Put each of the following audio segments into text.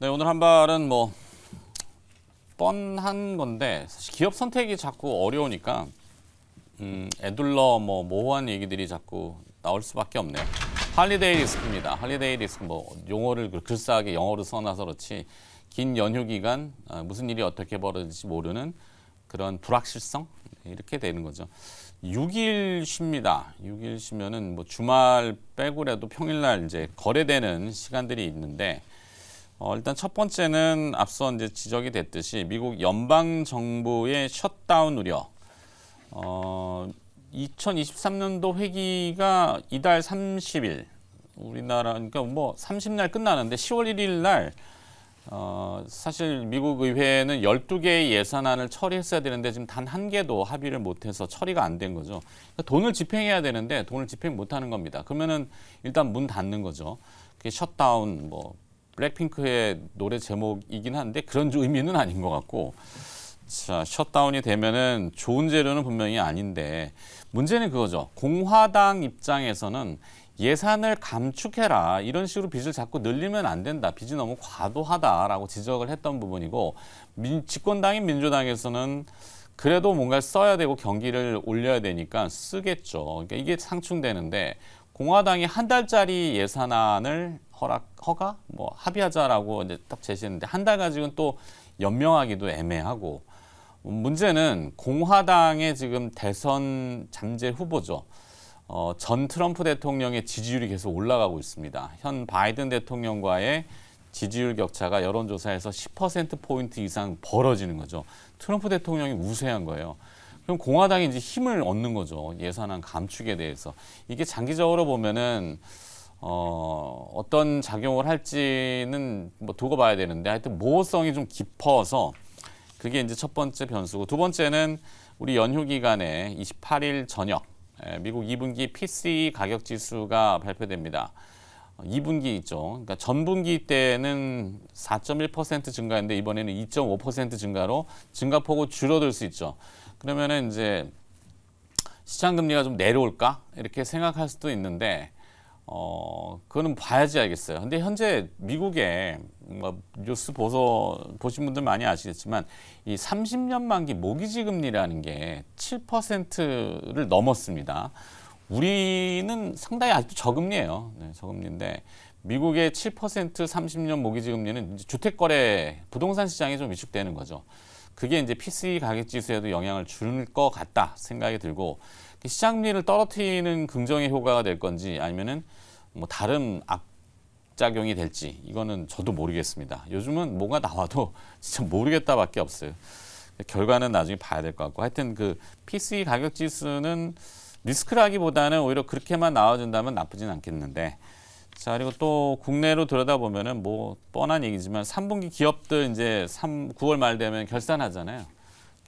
네, 오늘 한발은 뭐 뻔한 건데 사실 기업 선택이 자꾸 어려우니까 음, 애둘러 뭐 모호한 얘기들이 자꾸 나올 수밖에 없네요. 할리데이 리스크입니다. 할리데이 리스크 뭐 용어를 그 글싸하게 영어로 써놔서 그렇지 긴 연휴 기간 아, 무슨 일이 어떻게 벌어질지 모르는 그런 불확실성 이렇게 되는 거죠. 6일 쉽니다. 6일 쉬면은 뭐 주말 빼고라도 평일날 이제 거래되는 시간들이 있는데 어, 일단 첫 번째는 앞서 이제 지적이 됐듯이 미국 연방 정부의 셧다운 우려. 어, 2023년도 회기가 이달 30일 우리나라 그러니까 뭐 30날 끝나는데 10월 1일 날 어, 사실 미국 의회는 12개의 예산안을 처리했어야 되는데 지금 단 한 개도 합의를 못해서 처리가 안 된 거죠. 그러니까 돈을 집행해야 되는데 돈을 집행 못하는 겁니다. 그러면은 일단 문 닫는 거죠. 그 셧다운 뭐 블랙핑크의 노래 제목이긴 한데 그런 의미는 아닌 것 같고 자 셧다운이 되면은 좋은 재료는 분명히 아닌데 문제는 그거죠. 공화당 입장에서는 예산을 감축해라 이런 식으로 빚을 자꾸 늘리면 안 된다. 빚이 너무 과도하다라고 지적을 했던 부분이고 민, 집권당인 민주당에서는 그래도 뭔가 를 써야 되고 경기를 올려야 되니까 쓰겠죠. 그러니까 이게 상충되는데 공화당이 한 달짜리 예산안을 허락 허가 뭐 합의하자라고 이제 딱 제시했는데 한달 가지고는 또 연명하기도 애매하고 문제는 공화당의 지금 대선 잠재 후보죠. 어, 전 트럼프 대통령의 지지율이 계속 올라가고 있습니다. 현 바이든 대통령과의 지지율 격차가 여론조사에서 10%포인트 이상 벌어지는 거죠. 트럼프 대통령이 우세한 거예요. 그럼 공화당이 이제 힘을 얻는 거죠. 예산안 감축에 대해서. 이게 장기적으로 보면은 어, 어떤 작용을 할지는 뭐 두고 봐야 되는데 하여튼 모호성이 좀 깊어서 그게 이제 첫 번째 변수고 두 번째는 우리 연휴 기간에 28일 저녁 예, 미국 2분기 PC 가격 지수가 발표됩니다. 2분기 어, 있죠. 그러니까 전분기 때는 4.1% 증가했는데 이번에는 2.5% 증가로 증가폭은 줄어들 수 있죠. 그러면은 이제 시장 금리가 좀 내려올까 이렇게 생각할 수도 있는데 어, 그거는 봐야지 알겠어요. 근데 현재 미국에 뭐 뉴스 보서 보신 분들 많이 아시겠지만 이 30년 만기 모기지 금리라는 게 7%를 넘었습니다. 우리는 상당히 아직도 저금리예요. 네, 저금리인데 미국의 7% 30년 모기지 금리는 주택 거래 부동산 시장에 좀 위축되는 거죠. 그게 이제 PC e 가격 지수에도 영향을 줄 것 같다 생각이 들고 시장리를 떨어뜨리는 긍정의 효과가 될 건지 아니면은 뭐 다른 악작용이 될지 이거는 저도 모르겠습니다. 요즘은 뭐가 나와도 진짜 모르겠다밖에 없어요. 결과는 나중에 봐야 될 것 같고 하여튼 그 PC 가격 지수는 리스크라기보다는 오히려 그렇게만 나와준다면 나쁘진 않겠는데 자 그리고 또 국내로 들여다보면은 뭐 뻔한 얘기지만 3분기 기업들 이제 3, 9월 말 되면 결산하잖아요.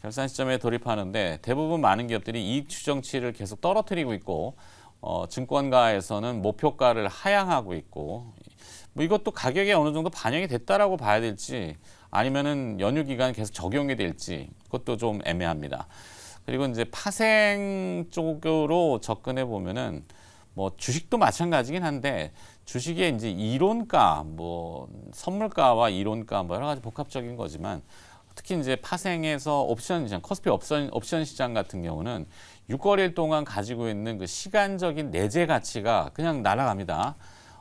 결산 시점에 돌입하는데 대부분 많은 기업들이 이익 추정치를 계속 떨어뜨리고 있고 어, 증권가에서는 목표가를 하향하고 있고 뭐 이것도 가격에 어느 정도 반영이 됐다라고 봐야 될지 아니면은 연휴 기간 계속 적용이 될지 그것도 좀 애매합니다. 그리고 이제 파생 쪽으로 접근해 보면은 뭐 주식도 마찬가지긴 한데 주식의 이제 이론가 뭐 선물가와 이론가 뭐 여러 가지 복합적인 거지만 특히 이제 파생에서 옵션 시장, 커스피 옵션, 옵션 시장 같은 경우는 6월래일 동안 가지고 있는 그 시간적인 내재 가치가 그냥 날아갑니다.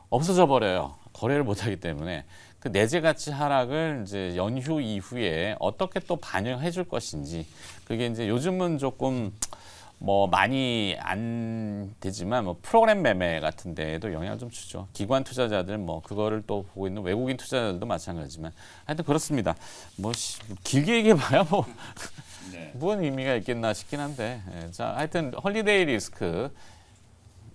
없어져 버려요. 거래를 못하기 때문에 그 내재 가치 하락을 이제 연휴 이후에 어떻게 또 반영해 줄 것인지 그게 이제 요즘은 조금 뭐 많이 안 되지만 뭐 프로그램 매매 같은 데에도 영향을 좀 주죠. 기관 투자자들 뭐 그거를 또 보고 있는 외국인 투자자들도 마찬가지지만 하여튼 그렇습니다. 뭐 길게 얘기해봐야 뭐 네. 무슨 의미가 있겠나 싶긴 한데 예, 자 하여튼 헐리데이 리스크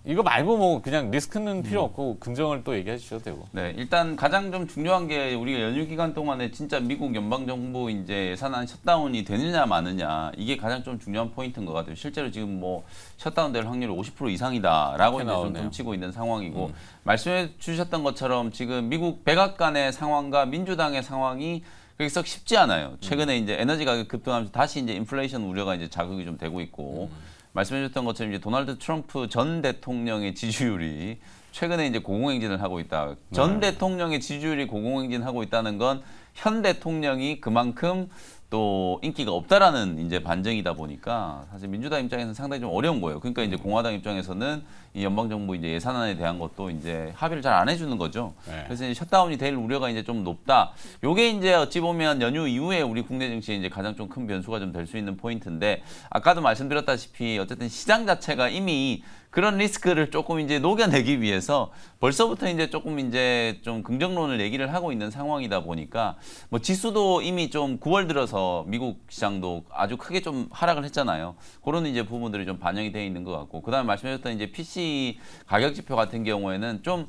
이거 말고 뭐 그냥 리스크는 필요 음. 없고 긍정을 또 얘기해 주셔도 되고. 네, 일단 가장 좀 중요한 게 우리가 연휴 기간 동안에 진짜 미국 연방 정부 이제 예산안 셧다운이 되느냐 마느냐 이게 가장 좀 중요한 포인트인 것 같아요. 실제로 지금 뭐 셧다운될 확률이 50% 이상이다라고 이제 좀 점치고 있는 상황이고 음. 말씀해 주셨던 것처럼 지금 미국 백악관의 상황과 민주당의 상황이 그게 썩 쉽지 않아요. 최근에 음. 이제 에너지 가격 급등하면서 다시 이제 인플레이션 우려가 이제 자극이 좀 되고 있고. 음. 말씀해주셨던 것처럼 이제 도널드 트럼프 전 대통령의 지지율이 최근에 이제 고공행진을 하고 있다. 전 네. 대통령의 지지율이 고공행진하고 있다는 건 현 대통령이 그만큼 또 인기가 없다라는 이제 반증이다 보니까 사실 민주당 입장에서는 상당히 좀 어려운 거예요. 그러니까 이제 공화당 입장에서는 이 연방 정부 이제 예산안에 대한 것도 이제 합의를 잘 안 해주는 거죠. 네. 그래서 이제 셧다운이 될 우려가 이제 좀 높다. 요게 이제 어찌 보면 연휴 이후에 우리 국내 정치에 이제 가장 좀 큰 변수가 좀 될 수 있는 포인트인데 아까도 말씀드렸다시피 어쨌든 시장 자체가 이미 그런 리스크를 조금 이제 녹여내기 위해서 벌써부터 이제 조금 이제 좀 긍정론을 얘기를 하고 있는 상황이다 보니까 뭐 지수도 이미 좀 9월 들어서 나서 미국 시장도 아주 크게 좀 하락을 했잖아요. 그런 이제 부분들이 좀 반영이 되어 있는 것 같고 그다음에 말씀하셨던 이제 PC 가격 지표 같은 경우에는 좀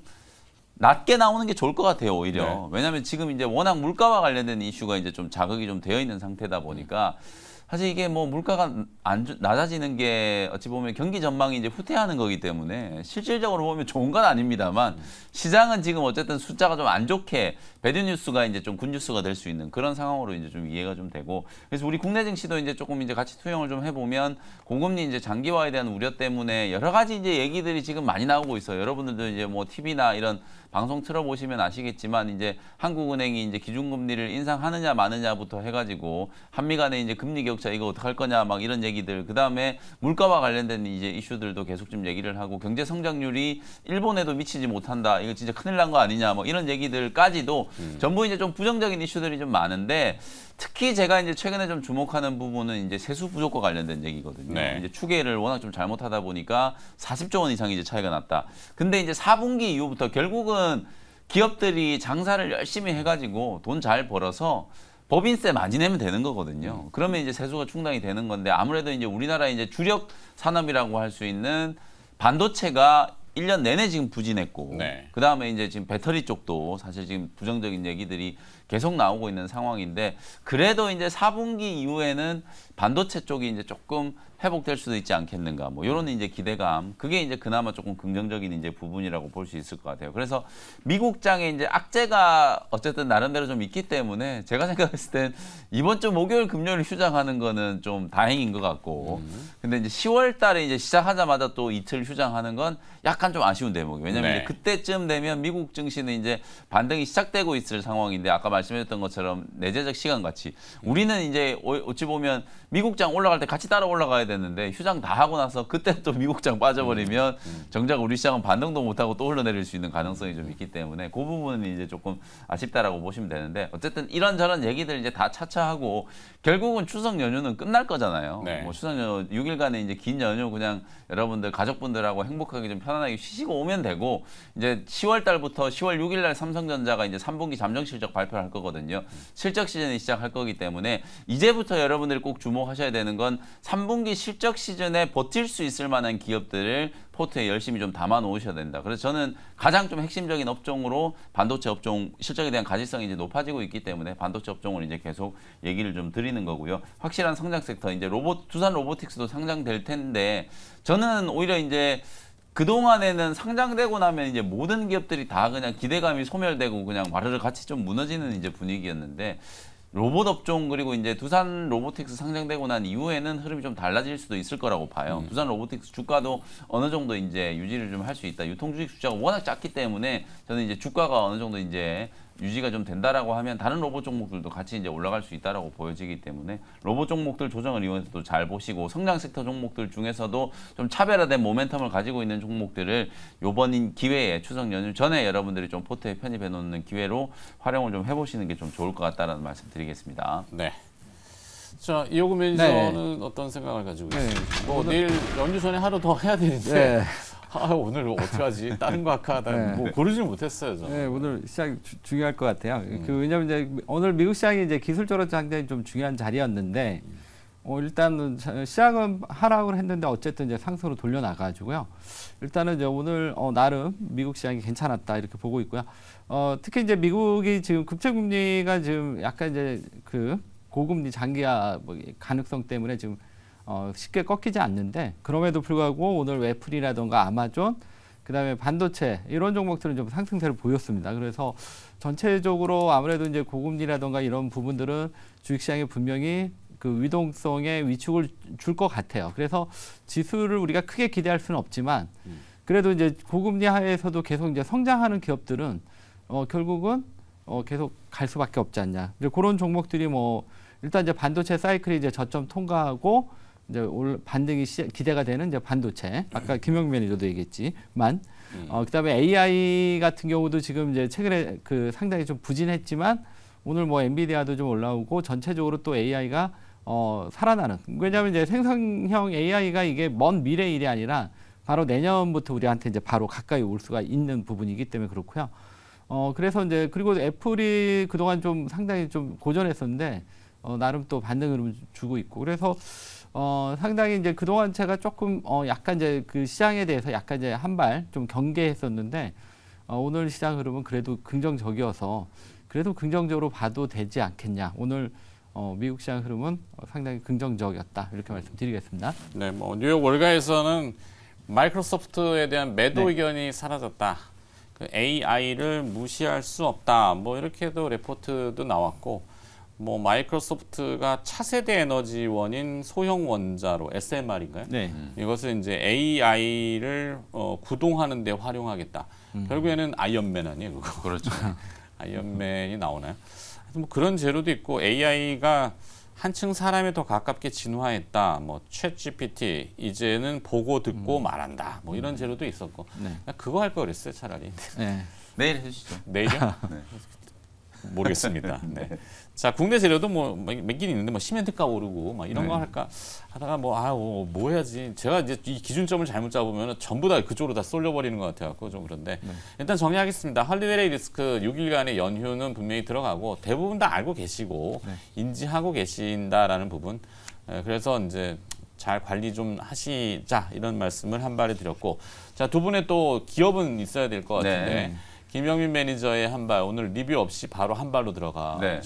낮게 나오는 게 좋을 것 같아요 오히려 네. 왜냐하면 지금 이제 워낙 물가와 관련된 이슈가 이제 좀 자극이 좀 되어 있는 상태다 보니까 음. 사실 이게 뭐 물가가 안 낮아지는 게 어찌 보면 경기 전망이 이제 후퇴하는 거기 때문에 실질적으로 보면 좋은 건 아닙니다만 시장은 지금 어쨌든 숫자가 좀 안 좋게 배드 뉴스가 이제 좀 군뉴스가될 수 있는 그런 상황으로 이제 좀 이해가 좀 되고 그래서 우리 국내 증시도 이제 조금 이제 같이 투영을 좀 해보면 고금리 이제 장기화에 대한 우려 때문에 여러 가지 이제 얘기들이 지금 많이 나오고 있어요. 여러분들도 이제 뭐 TV나 이런 방송 틀어보시면 아시겠지만 이제 한국은행이 이제 기준금리를 인상하느냐 마느냐부터 해가지고 한미 간의 이제 금리 격 가격차 이거 어떡할 거냐 막 이런 얘기들 그다음에 물가와 관련된 이제 이슈들도 계속 좀 얘기를 하고 경제 성장률이 일본에도 미치지 못한다. 이거 진짜 큰일 난 거 아니냐 뭐 이런 얘기들까지도 음. 전부 이제 좀 부정적인 이슈들이 좀 많은데 특히 제가 이제 최근에 좀 주목하는 부분은 이제 세수 부족과 관련된 얘기거든요. 네. 이제 추계를 워낙 좀 잘못하다 보니까 40조 원 이상 이제 차이가 났다. 근데 이제 4분기 이후부터 결국은 기업들이 장사를 열심히 해가지고 돈 잘 벌어서 법인세 많이 내면 되는 거거든요. 음. 그러면 이제 세수가 충당이 되는 건데 아무래도 이제 우리나라 이제 주력 산업이라고 할 수 있는 반도체가 1년 내내 지금 부진했고 네. 그다음에 이제 지금 배터리 쪽도 사실 지금 부정적인 얘기들이 계속 나오고 있는 상황인데 그래도 이제 4분기 이후에는 반도체 쪽이 이제 조금 회복될 수도 있지 않겠는가 뭐 이런 이제 기대감 그게 이제 그나마 조금 긍정적인 이제 부분이라고 볼 수 있을 것 같아요. 그래서 미국장에 이제 악재가 어쨌든 나름대로 좀 있기 때문에 제가 생각했을 땐 이번 주 목요일 금요일 휴장하는 거는 좀 다행인 것 같고 음. 근데 이제 10월 달에 이제 시작하자마자 또 이틀 휴장하는 건 약간 좀 아쉬운 대목이 왜냐면 네. 그때쯤 되면 미국 증시는 이제 반등이 시작되고 있을 상황인데 아까 말씀드렸던 것처럼 내재적 시간 같이 우리는 이제 어찌 보면 미국장 올라갈 때 같이 따라 올라가야 되는데 휴장 다 하고 나서 그때 또 미국장 빠져버리면 음, 음. 정작 우리 시장은 반등도 못하고 또 흘러내릴 수 있는 가능성이 좀 있기 때문에 그 부분은 이제 조금 아쉽다라고 보시면 되는데 어쨌든 이런저런 얘기들 이제 다 차차 하고 결국은 추석 연휴는 끝날 거잖아요. 네. 뭐 추석 연휴 6일간의 이제 긴 연휴 그냥 여러분들 가족분들하고 행복하게 좀 편안하게 쉬시고 오면 되고 이제 10월 달부터 10월 6일 날 삼성전자가 이제 3분기 잠정 실적 발표를 할 거거든요. 실적 시즌이 시작할 거기 때문에 이제부터 여러분들이 꼭 주목 주목하셔야 되는 건 3분기 실적 시즌에 버틸 수 있을 만한 기업들을 포트에 열심히 좀 담아 놓으셔야 된다. 그래서 저는 가장 좀 핵심적인 업종으로 반도체 업종 실적에 대한 가지성이 이제 높아지고 있기 때문에 반도체 업종을 이제 계속 얘기를 좀 드리는 거고요. 확실한 성장 섹터 이제 로봇 두산 로보틱스도 상장될 텐데 저는 오히려 이제 그동안에는 상장되고 나면 이제 모든 기업들이 다 그냥 기대감이 소멸되고 그냥 바르르 같이 좀 무너지는 이제 분위기였는데 로봇 업종 그리고 이제 두산 로보틱스 상장되고 난 이후에는 흐름이 좀 달라질 수도 있을 거라고 봐요. 음. 두산 로보틱스 주가도 어느 정도 이제 유지를 좀 할 수 있다. 유통 주식 숫자가 워낙 작기 때문에 저는 이제 주가가 어느 정도 이제 유지가 좀 된다라고 하면 다른 로봇 종목들도 같이 이제 올라갈 수 있다라고 보여지기 때문에 로봇 종목들 조정을 이용해서도잘 보시고 성장 섹터 종목들 중에서도 좀 차별화된 모멘텀을 가지고 있는 종목들을 요번 기회에 추석 연휴 전에 여러분들이 좀 포트에 편입해 놓는 기회로 활용을 좀 해보시는 게 좀 좋을 것 같다라는 말씀드리겠습니다. 네. 자, 이호구 매니저는 네. 어떤 생각을 가지고 계십니까? 네. 뭐 오늘... 내일 연휴 전에 하루 더 해야 되는데 네. 아 오늘 어떻게 하지? 다른 거 할까 네. 뭐고르지 못했어요. 저는. 네, 오늘 시장 주, 중요할 것 같아요. 음. 그 왜냐하면 이제 오늘 미국 시장이 이제 기술적으로 상당히 좀 중요한 자리였는데 음. 어, 일단은 시장은 하락을 했는데 어쨌든 이제 상승으로 돌려 나가지고요. 일단은 이제 오늘 어, 나름 미국 시장이 괜찮았다 이렇게 보고 있고요. 어, 특히 이제 미국이 지금 급체금리가 지금 약간 이제 그 고금리 장기화 뭐 가능성 때문에 지금 어, 쉽게 꺾이지 않는데 그럼에도 불구하고 오늘 애플이라던가 아마존 그다음에 반도체 이런 종목들은 좀 상승세를 보였습니다. 그래서 전체적으로 아무래도 이제 고금리라던가 이런 부분들은 주식시장에 분명히 그 위동성의 위축을 줄 것 같아요. 그래서 지수를 우리가 크게 기대할 수는 없지만 그래도 이제 고금리 하에서도 계속 이제 성장하는 기업들은 어 결국은 어 계속 갈 수밖에 없지 않냐. 이제 그런 종목들이 뭐 일단 이제 반도체 사이클이 이제 저점 통과하고 이제 올 반등이 시, 기대가 되는 이제 반도체. 아까 음. 김영 매니저도 얘기했지만 음. 어, 그다음에 AI 같은 경우도 지금 이제 최근에 그 상당히 좀 부진했지만 오늘 뭐 엔비디아도 좀 올라오고 전체적으로 또 AI가 어, 살아나는. 왜냐하면 이제 생성형 AI가 이게 먼 미래 일이 아니라 바로 내년부터 우리한테 이제 바로 가까이 올 수가 있는 부분이기 때문에 그렇고요. 어, 그래서 이제 그리고 애플이 그동안 좀 상당히 좀 고전했었는데 어, 나름 또 반등을 주고 있고 그래서 어, 상당히 이제 그동안 제가 조금 어, 약간 이제 그 시장에 대해서 약간 이제 한발 좀 경계했었는데 어, 오늘 시장 흐름은 그래도 긍정적이어서 그래도 긍정적으로 봐도 되지 않겠냐. 오늘 어, 미국 시장 흐름은 어, 상당히 긍정적이었다. 이렇게 말씀드리겠습니다. 네, 뭐 뉴욕 월가에서는 마이크로소프트에 대한 매도 네. 의견이 사라졌다. 그 AI를 무시할 수 없다. 뭐 이렇게도 레포트도 나왔고 뭐 마이크로소프트가 차세대 에너지원인 소형 원자로 SMR인가요? 네. 음. 이것은 이제 AI를 어, 구동하는 데 활용하겠다. 음. 결국에는 아이언맨 아니에요, 그거. 그렇죠. 아이언맨이 나오나요? 뭐 그런 제로도 있고 AI가 한층 사람에 더 가깝게 진화했다. 뭐 챗GPT 이제는 보고 듣고 음. 말한다. 뭐 이런 제로도 음. 있었고. 네. 그거 할걸 그랬어요, 차라리. 네. 내일 해주시죠. 내일요? 네. 모르겠습니다. 네. 네. 자 국내 재료도 뭐몇개 뭐, 있는데 뭐시멘트가 오르고 막 이런 네. 거 할까 하다가 뭐 아우 뭐 해야지 제가 이제 이 기준점을 잘못 잡으면 전부 다 그쪽으로 다 쏠려버리는 것 같아갖고 좀 그런데 네. 일단 정리하겠습니다 할리웨이 리스크 6일간의 연휴는 분명히 들어가고 대부분 다 알고 계시고 네. 인지하고 계신다라는 부분 그래서 이제 잘 관리 좀 하시자 이런 말씀을 한 발에 드렸고 자 두 분의 또 기업은 있어야 될것 네. 같은데 김영민 매니저의 한 발 오늘 리뷰 없이 바로 한 발로 들어가죠. 네.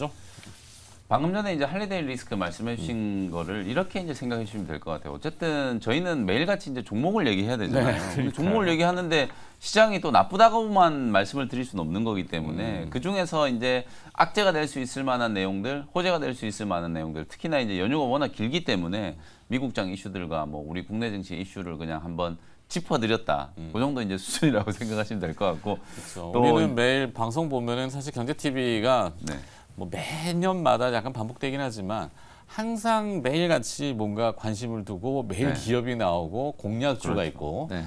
방금 전에 이제 할리데이 리스크 말씀해 주신 음. 거를 이렇게 이제 생각해 주시면 될 것 같아요. 어쨌든 저희는 매일같이 이제 종목을 얘기해야 되잖아요. 네, 그러니까. 종목을 얘기하는데 시장이 또 나쁘다고만 말씀을 드릴 수는 없는 거기 때문에 음. 그 중에서 이제 악재가 될 수 있을 만한 내용들, 호재가 될 수 있을 만한 내용들, 특히나 이제 연휴가 워낙 길기 때문에 미국장 이슈들과 뭐 우리 국내 정치 이슈를 그냥 한번 짚어드렸다. 음. 그 정도 이제 수준이라고 생각하시면 될 것 같고. 그렇죠. 우리는 매일 방송 보면은 사실 경제 TV가 네. 뭐 매년마다 약간 반복되긴 하지만 항상 매일같이 뭔가 관심을 두고 뭐 매일 네. 기업이 나오고 공약주가 그렇죠. 있고 네.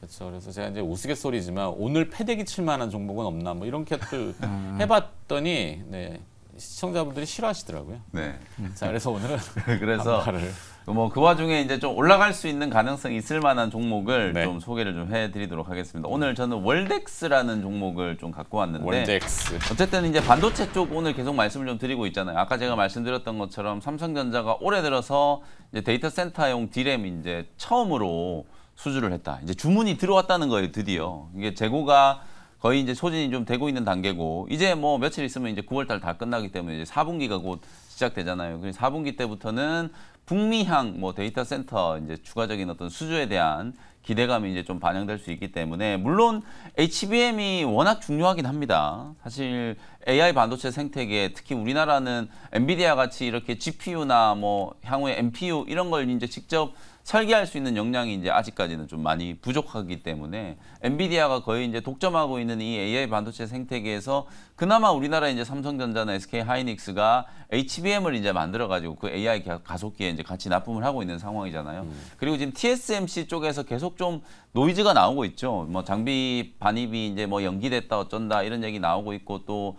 그렇죠. 그래서 제가 이제 우스갯소리지만 오늘 패대기 칠 만한 종목은 없나 뭐 이런 캐들 음. 해봤더니 네, 시청자분들이 싫어하시더라고요. 네. 자 그래서 오늘은 그래서 안마를. 뭐그 와중에 이제 좀 올라갈 수 있는 가능성이 있을 만한 종목을 네. 좀 소개를 좀 해드리도록 하겠습니다. 오늘 저는 월덱스라는 종목을 좀 갖고 왔는데 월덱스. 어쨌든 이제 반도체 쪽 오늘 계속 말씀을 좀 드리고 있잖아요. 아까 제가 말씀드렸던 것처럼 삼성전자가 올해 들어서 이제 데이터 센터용 디램 이제 처음으로 수주를 했다. 이제 주문이 들어왔다는 거예요, 드디어. 이게 재고가 거의 이제 소진이 좀 되고 있는 단계고 이제 뭐 며칠 있으면 이제 9월달 다 끝나기 때문에 이제 4분기가 곧 시작되잖아요. 그래서 4분기 때부터는 북미향 뭐 데이터 센터 이제 추가적인 어떤 수주에 대한 기대감이 이제 좀 반영될 수 있기 때문에 물론 HBM이 워낙 중요하긴 합니다. 사실 AI 반도체 생태계 특히 우리나라는 엔비디아 같이 이렇게 GPU나 뭐 향후에 NPU 이런 걸 이제 직접 설계할 수 있는 역량이 이제 아직까지는 좀 많이 부족하기 때문에 엔비디아가 거의 이제 독점하고 있는 이 AI 반도체 생태계에서 그나마 우리나라 이제 삼성전자나 SK 하이닉스가 HBM을 이제 만들어 가지고 그 AI 가속기에 이제 같이 납품을 하고 있는 상황이잖아요. 음. 그리고 지금 TSMC 쪽에서 계속 좀 노이즈가 나오고 있죠. 뭐 장비 반입이 이제 뭐 연기됐다 어쩐다 이런 얘기 나오고 있고 또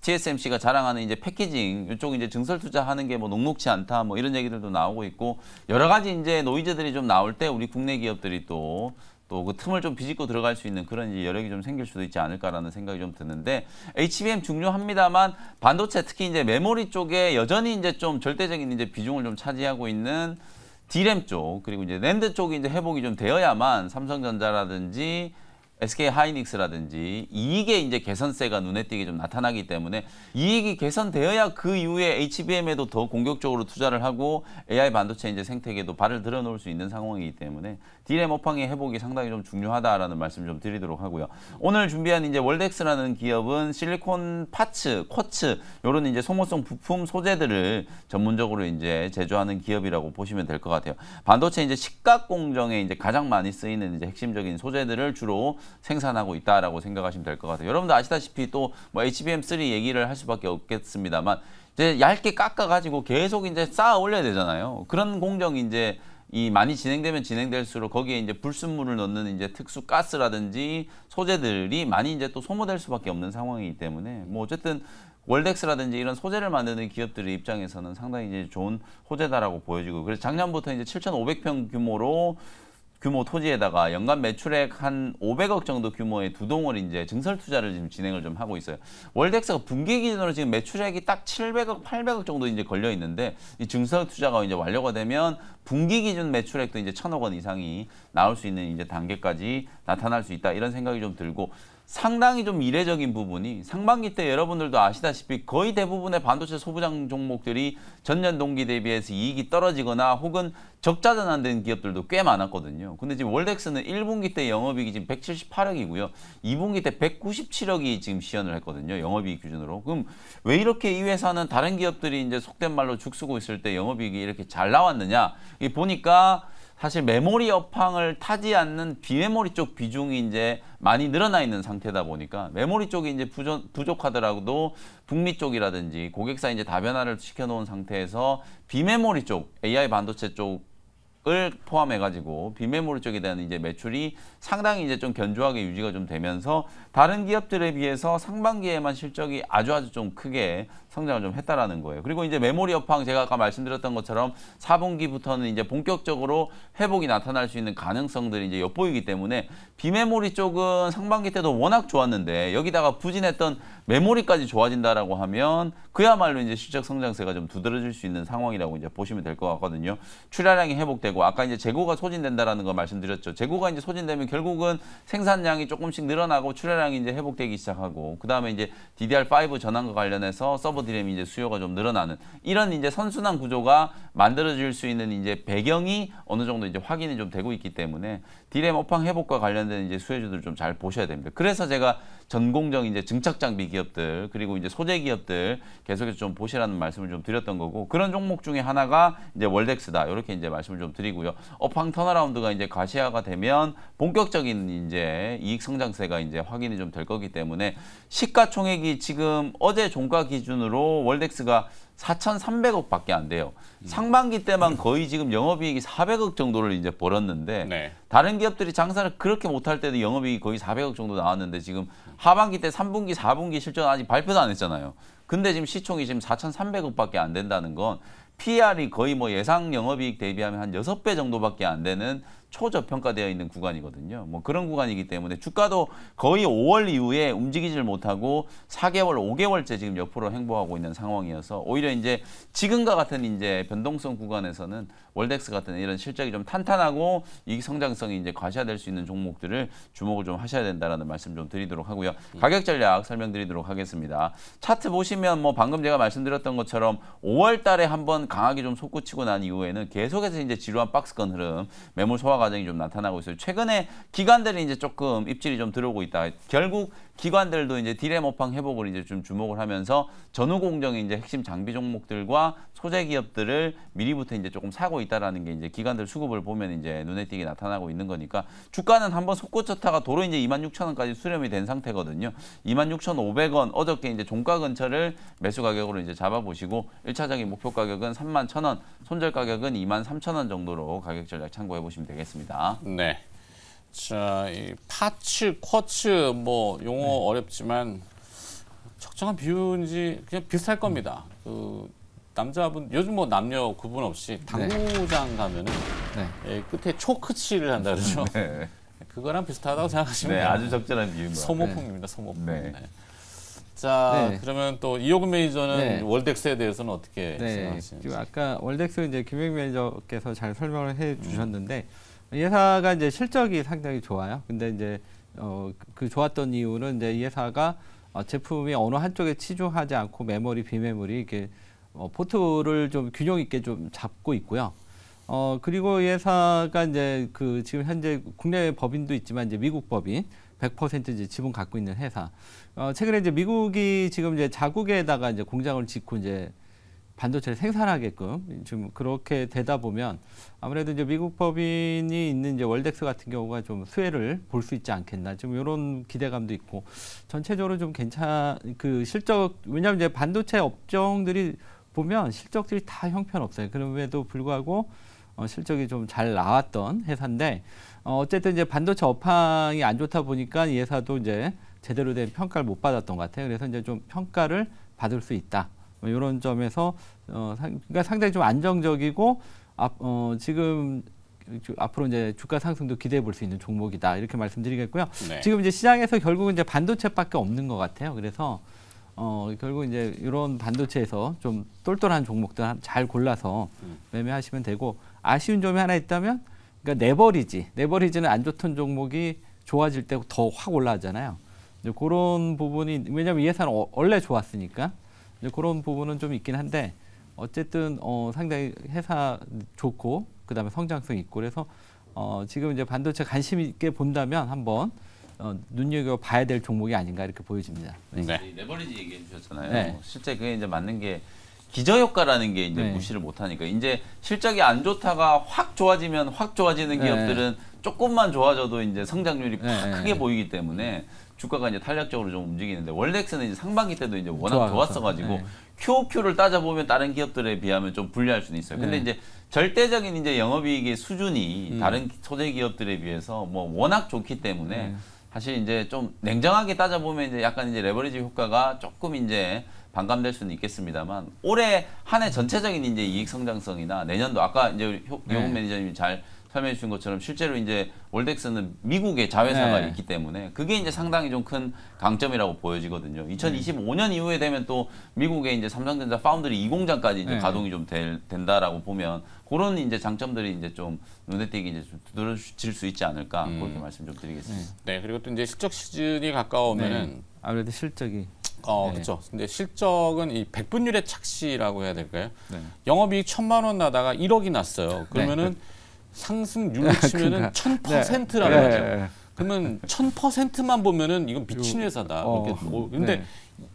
TSMC가 자랑하는 이제 패키징 이쪽 이제 증설 투자하는 게 뭐 녹록치 않다 뭐 이런 얘기들도 나오고 있고 여러 가지 이제 노이즈들이 좀 나올 때 우리 국내 기업들이 또 또 그 틈을 좀 비집고 들어갈 수 있는 그런 이제 여력이 좀 생길 수도 있지 않을까라는 생각이 좀 드는데 HBM 중요합니다만 반도체 특히 이제 메모리 쪽에 여전히 이제 좀 절대적인 이제 비중을 좀 차지하고 있는 d 램쪽 그리고 이제 랜드 쪽이 이제 회복이 좀 되어야만 삼성전자라든지 SK 하이닉스라든지 이익의 이제 개선세가 눈에 띄게 좀 나타나기 때문에 이익이 개선되어야 그 이후에 HBM에도 더 공격적으로 투자를 하고 AI 반도체 이제 생태계도 발을 들여놓을 수 있는 상황이기 때문에 디의 모팡의 회복이 상당히 좀 중요하다라는 말씀 좀 드리도록 하고요. 오늘 준비한 이제 월덱스라는 기업은 실리콘 파츠, 쿼츠 이런 이제 소모성 부품 소재들을 전문적으로 이제 제조하는 기업이라고 보시면 될 것 같아요. 반도체 이제 식각 공정에 이제 가장 많이 쓰이는 이제 핵심적인 소재들을 주로 생산하고 있다라고 생각하시면 될 것 같아요. 여러분도 아시다시피 또뭐 HBM3 얘기를 할 수밖에 없겠습니다만 이제 얇게 깎아가지고 계속 이제 쌓아 올려야 되잖아요. 그런 공정이 이제 이 많이 진행되면 진행될수록 거기에 이제 불순물을 넣는 이제 특수 가스라든지 소재들이 많이 이제 또 소모될 수밖에 없는 상황이기 때문에 뭐 어쨌든 월덱스라든지 이런 소재를 만드는 기업들의 입장에서는 상당히 이제 좋은 호재다라고 보여지고 그래서 작년부터 이제 7,500평 규모로 규모 토지에다가 연간 매출액 한 500억 정도 규모의 두 동을 이제 증설 투자를 지금 진행을 좀 하고 있어요. 월덱스가 분기 기준으로 지금 매출액이 딱 700억, 800억 정도 이제 걸려 있는데 이 증설 투자가 이제 완료가 되면 분기 기준 매출액도 이제 1000억 원 이상이 나올 수 있는 이제 단계까지 나타날 수 있다 이런 생각이 좀 들고 상당히 좀 이례적인 부분이 상반기 때 여러분들도 아시다시피 거의 대부분의 반도체 소부장 종목들이 전년 동기 대비해서 이익이 떨어지거나 혹은 적자 전환된 기업들도 꽤 많았거든요. 근데 지금 월덱스는 1분기 때 영업이익이 지금 178억이고요. 2분기 때 197억이 지금 시연을 했거든요. 영업이익 기준으로. 그럼 왜 이렇게 이 회사는 다른 기업들이 이제 속된 말로 죽 쓰고 있을 때 영업이익이 이렇게 잘 나왔느냐? 이 보니까 사실 메모리 업황을 타지 않는 비메모리 쪽 비중이 이제 많이 늘어나 있는 상태다 보니까 메모리 쪽이 이제 부족, 부족하더라도 북미 쪽이라든지 고객사 이제 다변화를 시켜놓은 상태에서 비메모리 쪽 AI 반도체 쪽을 포함해가지고 비메모리 쪽에 대한 이제 매출이 상당히 이제 좀 견조하게 유지가 좀 되면서 다른 기업들에 비해서 상반기에만 실적이 아주 아주 좀 크게 성장을 좀 했다라는 거예요. 그리고 이제 메모리 업황 제가 아까 말씀드렸던 것처럼 4분기부터는 이제 본격적으로 회복이 나타날 수 있는 가능성들이 이제 엿보이기 때문에 비메모리 쪽은 상반기 때도 워낙 좋았는데 여기다가 부진했던 메모리까지 좋아진다라고 하면 그야말로 이제 실적 성장세가 좀 두드러질 수 있는 상황이라고 이제 보시면 될 것 같거든요. 출하량이 회복되고 재고 아까 이제 재고가 소진된다라는 거 말씀드렸죠. 재고가 이제 소진되면 결국은 생산량이 조금씩 늘어나고 출하량이 이제 회복되기 시작하고 그다음에 이제 DDR5 전환과 관련해서 서버 d 램 이제 수요가 좀 늘어나는 이런 이제 선순환 구조가 만들어질 수 있는 이제 배경이 어느 정도 이제 확인이 좀 되고 있기 때문에 디램 업황 회복과 관련된 이제 수혜주들 좀 잘 보셔야 됩니다. 그래서 제가 전공적 이제 증착 장비 기업들 그리고 이제 소재 기업들 계속해서 좀 보시라는 말씀을 좀 드렸던 거고 그런 종목 중에 하나가 이제 월덱스다 이렇게 이제 말씀을 좀 드리고요. 업황 턴어라운드가 이제 가시화가 되면 본격적인 이제 이익 성장세가 이제 확인이 좀 될 거기 때문에 시가총액이 지금 어제 종가 기준으로 월덱스가 4,300억 밖에 안 돼요. 음. 상반기 때만 거의 지금 영업이익이 400억 정도를 이제 벌었는데 네. 다른 기업들이 장사를 그렇게 못할 때도 영업이익이 거의 400억 정도 나왔는데 지금 하반기 때 3분기, 4분기 실전 아직 발표도 안 했잖아요. 근데 지금 시총이 지금 4,300억 밖에 안 된다는 건 PR이 거의 뭐 예상 영업이익 대비하면 한 여섯 배 정도밖에 안 되는 초저평가되어 있는 구간이거든요. 뭐 그런 구간이기 때문에 주가도 거의 5월 이후에 움직이질 못하고 4개월, 5개월째 지금 옆으로 행보하고 있는 상황이어서 오히려 이제 지금과 같은 이제 변동성 구간에서는 월덱스 같은 이런 실적이 좀 탄탄하고 이익 성장성이 이제 과시화될 수 있는 종목들을 주목을 좀 하셔야 된다라는 말씀 좀 드리도록 하고요. 음. 가격 전략 설명드리도록 하겠습니다. 차트 보시면 뭐 방금 제가 말씀드렸던 것처럼 5월 달에 한번 강하게 좀 솟구치고 난 이후에는 계속해서 이제 지루한 박스권 흐름 매물 소화가 과정이 좀 나타나고 있어요. 최근에 기관들이 이제 조금 입질이 좀 들어오고 있다. 결국 기관들도 이제 디레모팡 회복을 이제 좀 주목을 하면서 전후 공정의 이제 핵심 장비 종목들과 소재 기업들을 미리부터 이제 조금 사고 있다라는 게 이제 기관들 수급을 보면 이제 눈에 띄게 나타나고 있는 거니까 주가는 한 번 솟고쳤다가 도로 이제 26,000원까지 수렴이 된 상태거든요. 26,500원 어저께 이제 종가 근처를 매수 가격으로 이제 잡아 보시고 1차적인 목표 가격은 31,000원, 손절 가격은 23,000원 정도로 가격 전략 참고해 보시면 되겠습니다. 네. 자, 이 파츠, 쿼츠 뭐 용어 네. 어렵지만 적정한 비율인지 그냥 비슷할 겁니다. 음. 그 남자분 요즘 뭐 남녀 구분 없이 네. 당구장 네. 가면은 네. 예, 끝에 초크치를 한다 그러죠. 네. 그거랑 비슷하다고 생각하시면 네, 아주 적절한 비율. 소모품입니다. 소모품. 네. 자, 네. 그러면 또이호금 매니저는 네. 월덱스에 대해서는 어떻게 네. 생각하시는지. 아까 월덱스 이제 김영 매니저께서 잘 설명을 해 주셨는데 음. 이 회사가 이제 실적이 상당히 좋아요. 근데 이제 어, 그 좋았던 이유는 이제 이 회사가 어, 제품이 어느 한쪽에 치중하지 않고 메모리, 비메모리 이렇게 어, 포트를 좀 균형 있게 좀 잡고 있고요. 어, 그리고 이 회사가 이제 그 지금 현재 국내 법인도 있지만 이제 미국 법인 100% 이제 지분 갖고 있는 회사. 어, 최근에 이제 미국이 지금 이제 자국에다가 이제 공장을 짓고 이제 반도체를 생산하게끔 지금 그렇게 되다 보면 아무래도 이제 미국 법인이 있는 이제 월덱스 같은 경우가 좀 수혜를 볼 수 있지 않겠나 지금 이런 기대감도 있고 전체적으로 좀 괜찮 그 실적 왜냐하면 이제 반도체 업종들이 보면 실적들이 다 형편없어요. 그럼에도 불구하고 어, 실적이 좀 잘 나왔던 회사인데 어, 어쨌든 이제 반도체 업황이 안 좋다 보니까 이 회사도 이제 제대로 된 평가를 못 받았던 것 같아요. 그래서 이제 좀 평가를 받을 수 있다. 뭐 이런 점에서 어, 상, 그러니까 상당히 좀 안정적이고 앞, 어, 지금 주, 앞으로 이제 주가 상승도 기대해 볼 수 있는 종목이다 이렇게 말씀드리겠고요. 네. 지금 이제 시장에서 결국은 이제 반도체밖에 없는 것 같아요. 그래서 어, 결국 이제 이런 반도체에서 좀 똘똘한 종목들 잘 골라서 음. 매매하시면 되고 아쉬운 점이 하나 있다면 그러니까 네버리지 네버리지는 안 좋던 종목이 좋아질 때 더 확 올라가잖아요. 이 그런 부분이 왜냐하면 이 회사는 어, 원래 좋았으니까. 이제 그런 부분은 좀 있긴 한데 어쨌든 어, 상당히 회사 좋고 그다음에 성장성 있고 그래서 어, 지금 이제 반도체 관심 있게 본다면 한번 어, 눈여겨 봐야 될 종목이 아닌가 이렇게 보여집니다. 네. 네. 레버리지 얘기해 주셨잖아요. 네. 실제 그게 이제 맞는 게 기저효과라는 게 이제 네. 무시를 못 하니까 이제 실적이 안 좋다가 확 좋아지면 확 좋아지는 네. 기업들은 조금만 좋아져도 이제 성장률이 팍 네. 크게 보이기 때문에 주가가 이제 탄력적으로 좀 움직이는데 월렉스는 이제 상반기 때도 이제 워낙 좋아, 좋았어가지고 네. QOQ를 따져보면 다른 기업들에 비하면 좀 불리할 수는 있어요. 근데 네. 이제 절대적인 이제 영업이익의 수준이 음. 다른 소재 기업들에 비해서 뭐 워낙 좋기 때문에 음. 사실 이제 좀 냉정하게 따져보면 이제 약간 이제 레버리지 효과가 조금 이제 반감될 수는 있겠습니다만 올해 한 해 전체적인 이제 이익 성장성이나 내년도 아까 이제 효, 네. 매니저님이 잘 설명해 주신 것처럼 실제로 이제 월덱스는 미국의 자회사가 네. 있기 때문에 그게 이제 상당히 좀 큰 강점이라고 보여지거든요. 2025년 네. 이후에 되면 또 미국의 이제 삼성전자 파운드리 2공장까지 이제 네. 가동이 좀 될, 된다라고 보면 그런 이제 장점들이 이제 좀 눈에 띄게 이제 좀 두드러질 수 있지 않을까 음. 그렇게 말씀 좀 드리겠습니다. 네. 네 그리고 또 이제 실적 시즌이 가까우면은 네. 아무래도 실적이 어, 네. 그렇죠. 근데 실적은 이 백분율의 착시라고 해야 될까요? 네. 영업이익 천만 원 나다가 1억이 났어요. 네. 그러면은 네. 상승률로 아, 치면은 네. 천퍼센트라는 거죠. 네. 네. 그러면 천퍼센트만 보면은 이건 미친 회사다. 어. 오, 뭐, 근데 네.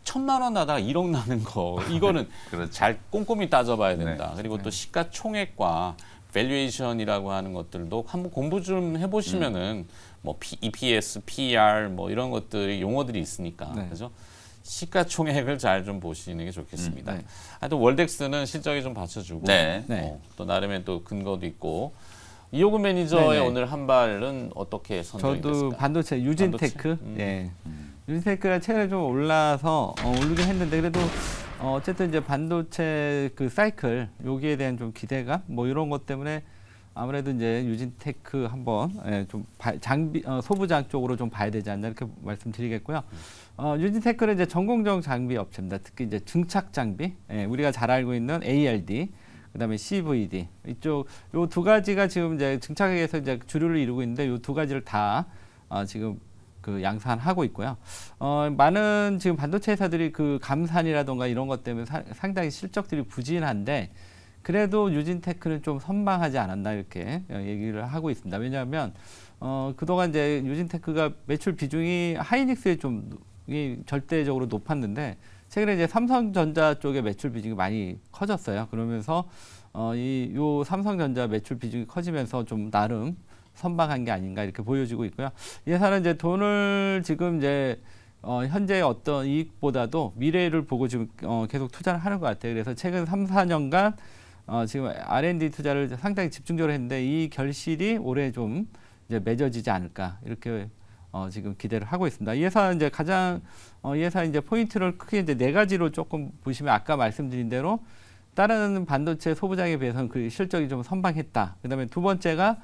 천만 원 나다 일억 나는 거 이거는 그렇죠. 잘 꼼꼼히 따져봐야 된다. 그리고 또 시가총액과 밸류에이션이라고 하는 것들도 한번 공부 좀 해보시면은 음. 뭐 P, EPS, p e r 뭐 이런 것들 용어들이 있으니까 네. 그죠? 시가총액을 잘 좀 보시는 게 좋겠습니다. 음, 네. 하여튼 월덱스는 실적이 좀 받쳐주고 네. 어, 또 나름의 또 근거도 있고 이호근 매니저의 네네. 오늘 한 발은 어떻게 선정 됐을까? 반도체 유진테크. 음. 예. 유진테크가 최근에 좀 올라서 어, 오르긴 했는데 그래도 어, 어쨌든 이제 반도체 그 사이클 여기에 대한 좀 기대감 뭐 이런 것 때문에 아무래도 이제 유진테크 한번 예, 좀 바, 장비 어, 소부장 쪽으로 좀 봐야 되지 않나 이렇게 말씀드리겠고요. 어, 유진테크는 이제 전공정 장비 업체입니다. 특히 이제 증착 장비, 예, 우리가 잘 알고 있는 ARD, 그다음에 CVD 이쪽 요 두 가지가 지금 이제 증착액에서 이제 주류를 이루고 있는데 요 두 가지를 다 어, 지금 그 양산하고 있고요. 어, 많은 지금 반도체 회사들이 그 감산이라던가 이런 것 때문에 사, 상당히 실적들이 부진한데 그래도 유진테크는 좀 선방하지 않았나 이렇게 어, 얘기를 하고 있습니다. 왜냐하면 어, 그동안 이제 유진테크가 매출 비중이 하이닉스에 좀 절대적으로 높았는데 최근에 이제 삼성전자 쪽의 매출 비중이 많이 커졌어요. 그러면서 어, 이요 삼성전자 매출 비중이 커지면서 좀 나름 선방한 게 아닌가 이렇게 보여지고 있고요. 예산은 이제 돈을 지금 이제 어, 현재 어떤 이익보다도 미래를 보고 지금 어, 계속 투자를 하는 것 같아요. 그래서 최근 3, 4년간 어, 지금 R&D 투자를 상당히 집중적으로 했는데 이 결실이 올해 좀 이제 맺어지지 않을까 이렇게 어, 지금 기대를 하고 있습니다. 이회 이제 가장 어, 이회 이제 포인트를 크게 이제 네 가지로 조금 보시면 아까 말씀드린 대로 다른 반도체 소부장에 비해서는 그 실적이 좀 선방했다. 그다음에 두 번째가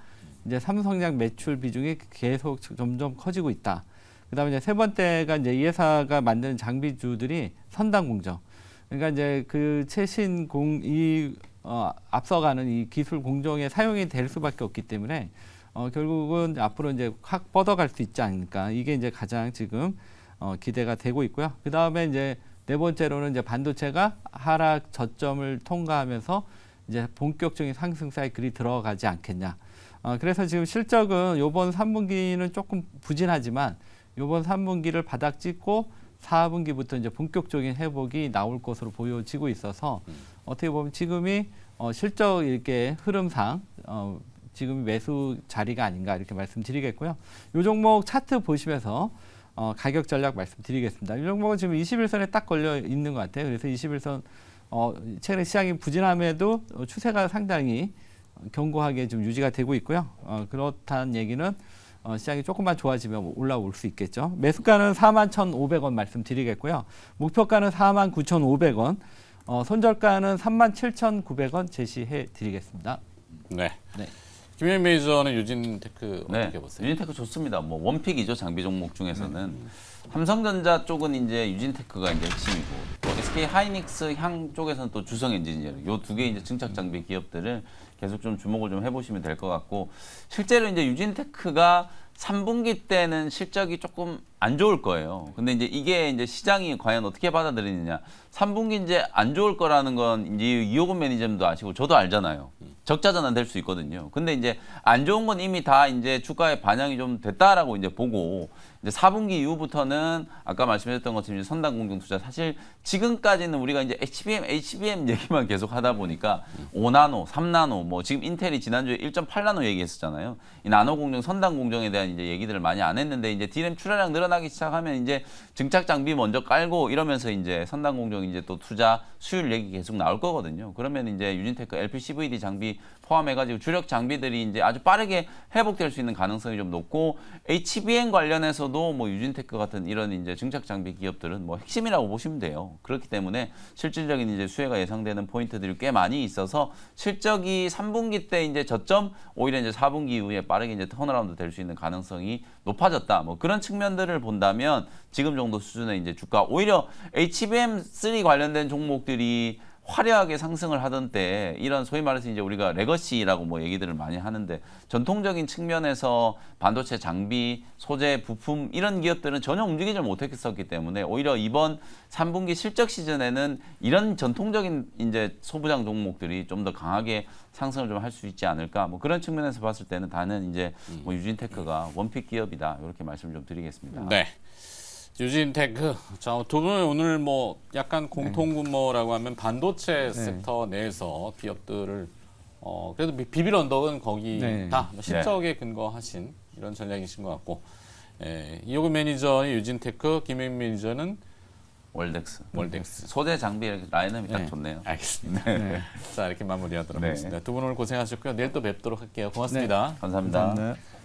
이제 삼성장 매출 비중이 계속 점점 커지고 있다. 그다음에 이제 세 번째가 이제 이사가 만드는 장비주들이 선단 공정. 그러니까 이제 그 최신 공이 어, 앞서가는 이 기술 공정에 사용이 될 수밖에 없기 때문에 어, 결국은 앞으로 이제 확 뻗어갈 수 있지 않을까 이게 이제 가장 지금 어, 기대가 되고 있고요. 그 다음에 이제 네 번째로는 이제 반도체가 하락 저점을 통과하면서 이제 본격적인 상승 사이클이 들어가지 않겠냐. 어, 그래서 지금 실적은 요번 3분기는 조금 부진하지만 요번 3분기를 바닥 찍고 4분기부터 이제 본격적인 회복이 나올 것으로 보여지고 있어서 음. 어떻게 보면 지금이 어, 실적 이렇게 흐름상 어, 지금 매수 자리가 아닌가 이렇게 말씀드리겠고요. 이 종목 차트 보시면서 어, 가격 전략 말씀드리겠습니다. 이 종목은 지금 21선에 딱 걸려 있는 것 같아요. 그래서 21선 어, 최근 시장이 부진함에도 추세가 상당히 견고하게 좀 유지가 되고 있고요. 어, 그렇다는 얘기는 어, 시장이 조금만 좋아지면 올라올 수 있겠죠. 매수가는 41,500원 말씀드리겠고요. 목표가는 49,500원, 어, 손절가는 37,900원 제시해 드리겠습니다. 네. 네. 김현 메이저는 유진 테크 네, 어떻게 네. 보세요? 유진 테크 좋습니다. 뭐 원픽이죠 장비 종목 중에서는 음. 삼성전자 쪽은 이제 유진 테크가 이제 핵심이고 SK 하이닉스 향 쪽에서는 또 주성 엔지니어 요두 개 이제 증착 장비 기업들을 계속 좀 주목을 좀 해보시면 될 것 같고 실제로 이제 유진 테크가 3분기 때는 실적이 조금 안 좋을 거예요. 근데 이제 이게 이제 시장이 과연 어떻게 받아들이느냐. 3분기 이제 안 좋을 거라는 건 이제 이호금 매니저님도 아시고 저도 알잖아요. 적자 전환 될 수 있거든요. 근데 이제 안 좋은 건 이미 다 이제 주가에 반영이 좀 됐다라고 이제 보고 이제 4분기 이후부터는 아까 말씀하셨던 것처럼 선단 공정 투자 사실 지금까지는 우리가 이제 HBM, HBM 얘기만 계속 하다 보니까 5나노, 3나노 뭐 지금 인텔이 지난주에 1.8나노 얘기했었잖아요. 이 나노 공정, 선단 공정에 대한 대한 이제 얘기들을 많이 안 했는데 이제 디램 출하량 늘어나기 시작하면 이제 증착 장비 먼저 깔고 이러면서 이제 선단 공정 이제 또 투자 수율 얘기 계속 나올 거거든요. 그러면 이제 유진테크 LPCVD 장비 포함해가지고 주력 장비들이 이제 아주 빠르게 회복될 수 있는 가능성이 좀 높고 HBM 관련해서도 뭐 유진테크 같은 이런 이제 증착 장비 기업들은 뭐 핵심이라고 보시면 돼요. 그렇기 때문에 실질적인 이제 수혜가 예상되는 포인트들이 꽤 많이 있어서 실적이 3분기 때 이제 저점 오히려 이제 4분기 이후에 빠르게 이제 턴어라운드 될 수 있는 가능성이 높아졌다. 뭐 그런 측면들을 본다면 지금 정도 수준의 이제 주가 오히려 HBM3 관련된 종목들이 화려하게 상승을 하던 때에 이런 소위 말해서 이제 우리가 레거시라고 뭐 얘기들을 많이 하는데 전통적인 측면에서 반도체 장비, 소재, 부품 이런 기업들은 전혀 움직이지 못했었기 때문에 오히려 이번 3분기 실적 시즌에는 이런 전통적인 이제 소부장 종목들이 좀 더 강하게 상승을 좀 할 수 있지 않을까 뭐 그런 측면에서 봤을 때는 다는 이제 뭐 음. 유진테크가 원픽 기업이다 이렇게 말씀 을좀 드리겠습니다. 네. 유진 테크. 자, 두분 오늘 뭐 약간 네. 공통분모라고 하면 반도체 네. 섹터 내에서 기업들을 어 그래도 비빌 언덕은 거기다 네. 뭐 실적에 네. 근거하신 이런 전략이신 것 같고 예, 이호근 매니저의 유진 테크, 김영 매니저는 월덱스. 월덱스. 소재 장비 이 라인업이 딱 네. 좋네요. 알겠습니다. 네. 자, 이렇게 마무리하도록 하겠습니다. 두 분 오늘 고생하셨고요. 내일 또 뵙도록 할게요. 고맙습니다 감사합니다. 감사합니다.